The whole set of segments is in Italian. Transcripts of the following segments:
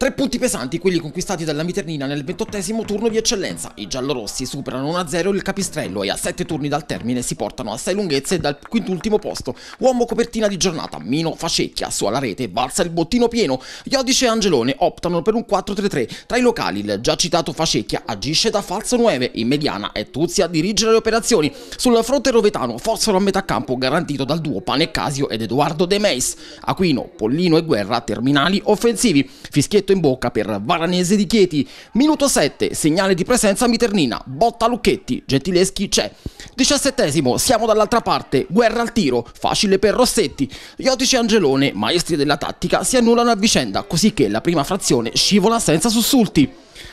Tre punti pesanti quelli conquistati dalla Miternina nel ventottesimo turno di eccellenza. I giallorossi superano 1-0 il capistrello e a sette turni dal termine si portano a sei lunghezze dal quintultimo posto. Uomo copertina di giornata, Mino Facecchia, su alla rete, balza il bottino pieno. Iodice e Angelone optano per un 4-3-3. Tra i locali il già citato Facecchia agisce da falso 9, in mediana è Tuzia a dirigere le operazioni. Sul fronte rovetano fossero a metà campo garantito dal duo Pane ed Edoardo De Meis. Aquino, Pollino e Guerra terminali offensivi. Fischietto questo in bocca per Varanese di Chieti. Minuto 7, segnale di presenza Miternina, botta Lucchetti, Gentileschi c'è. 17, siamo dall'altra parte, guerra al tiro, facile per Rossetti. Iotici e Angelone, maestri della tattica, si annullano a vicenda, così che la prima frazione scivola senza sussulti.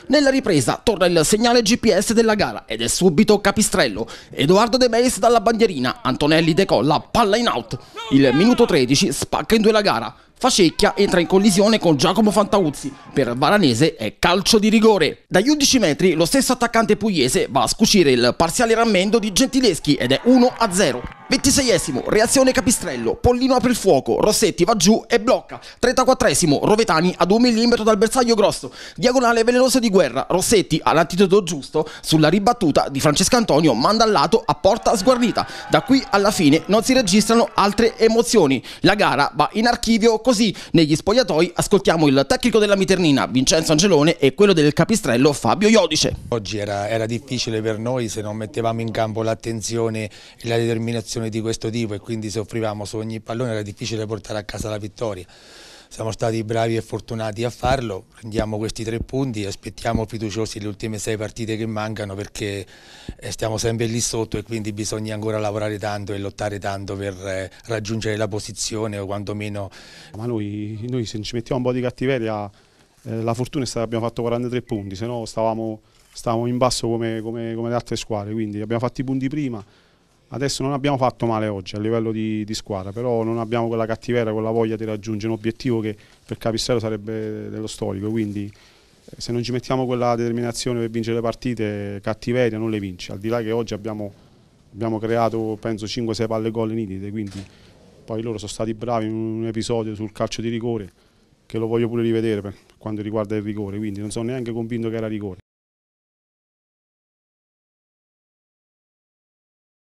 Nella ripresa torna il segnale GPS della gara ed è subito Capistrello. Edoardo De Meis dalla bandierina, Antonelli decolla, palla in out. Il minuto 13 spacca in due la gara. Facecchia entra in collisione con Giacomo Fantauzzi. Per Varanese è calcio di rigore. Dagli 11 metri lo stesso attaccante pugliese va a scucire il parziale rammendo di Gentileschi ed è 1-0. 26esimo, reazione Capistrello, Pollino apre il fuoco, Rossetti va giù e blocca. 34esimo, Rovetani ad un millimetro dal bersaglio grosso, diagonale velenoso di guerra, Rossetti all'antidoto giusto, sulla ribattuta di Francesco Antonio manda al lato a porta sguarnita. Da qui alla fine non si registrano altre emozioni. La gara va in archivio così. Negli spogliatoi ascoltiamo il tecnico della Miternina Vincenzo Angelone e quello del Capistrello Fabio Iodice. Oggi era, era difficile per noi se non mettevamo in campo l'attenzione e la determinazione situazioni di questo tipo e quindi se offrivamo su ogni pallone era difficile portare a casa la vittoria. Siamo stati bravi e fortunati a farlo, prendiamo questi tre punti e aspettiamo fiduciosi le ultime sei partite che mancano perché eh, stiamo sempre lì sotto e quindi bisogna ancora lavorare tanto e lottare tanto per eh, raggiungere la posizione o quantomeno... Ma noi, noi se ci mettiamo un po' di cattiveria eh, la fortuna è stata che abbiamo fatto 43 punti, se no stavamo stavamo in basso come, come, come, le altre squadre, quindi abbiamo fatto i punti prima, Adesso non abbiamo fatto male oggi a livello di, di, squadra, però non abbiamo quella cattiveria, quella voglia di raggiungere un obiettivo che per Capistello sarebbe dello storico, quindi eh, se non ci mettiamo quella determinazione per vincere le partite, cattiveria non le vince, al di là che oggi abbiamo, abbiamo creato penso 5-6 palle gol nitide, quindi poi loro sono stati bravi in un episodio sul calcio di rigore che lo voglio pure rivedere per quanto riguarda il rigore, quindi non sono neanche convinto che era rigore.